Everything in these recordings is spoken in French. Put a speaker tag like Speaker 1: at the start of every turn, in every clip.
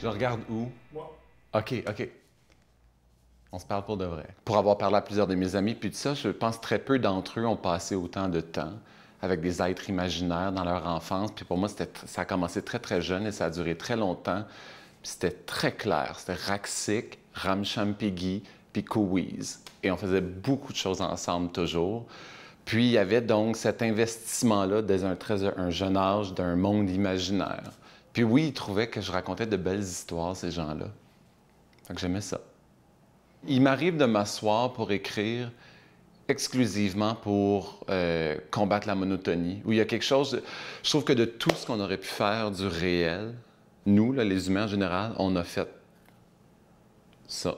Speaker 1: Je regarde où? Moi. OK, OK. On se parle pour de vrai. Pour
Speaker 2: avoir parlé à plusieurs de mes amis, puis de ça, je pense très peu d'entre eux ont passé autant de temps avec des êtres imaginaires dans leur enfance. Puis pour moi, ça a commencé très, très jeune et ça a duré très longtemps. Puis c'était très clair. C'était Raxic, Ramchampigui, puis Et on faisait beaucoup de choses ensemble toujours. Puis il y avait donc cet investissement-là dès un jeune âge d'un monde imaginaire. Puis oui, ils trouvaient que je racontais de belles histoires, ces gens-là. Donc j'aimais ça. Il m'arrive de m'asseoir pour écrire exclusivement pour euh, combattre la monotonie, où il y a quelque chose... Je trouve que de tout ce qu'on aurait pu faire du réel, nous, les humains en général, on a fait ça.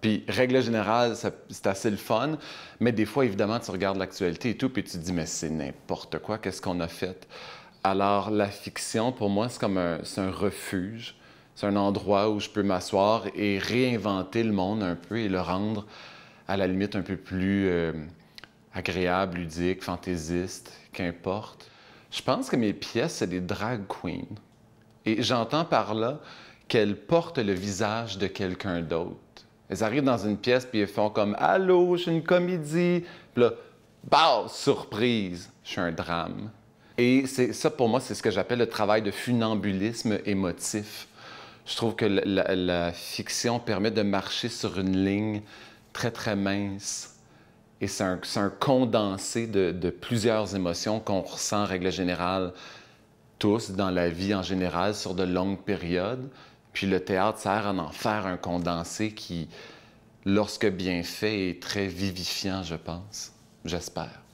Speaker 2: Puis, règle générale, c'est assez le fun, mais des fois, évidemment, tu regardes l'actualité et tout, puis tu te dis, mais c'est n'importe quoi, qu'est-ce qu'on a fait? Alors, la fiction, pour moi, c'est comme un, un refuge. C'est un endroit où je peux m'asseoir et réinventer le monde un peu et le rendre à la limite un peu plus euh, agréable, ludique, fantaisiste, qu'importe. Je pense que mes pièces, c'est des drag queens. Et j'entends par là qu'elles portent le visage de quelqu'un d'autre. Elles arrivent dans une pièce puis elles font comme Allô, je suis une comédie. Puis là, bah, surprise, je suis un drame. Et ça, pour moi, c'est ce que j'appelle le travail de funambulisme émotif. Je trouve que la, fiction permet de marcher sur une ligne très, très mince. Et c'est un, condensé de, de plusieurs émotions qu'on ressent, en règle générale, tous dans la vie en général, sur de longues périodes. Puis le théâtre sert à en faire un condensé qui, lorsque bien
Speaker 1: fait, est très vivifiant, je pense. J'espère.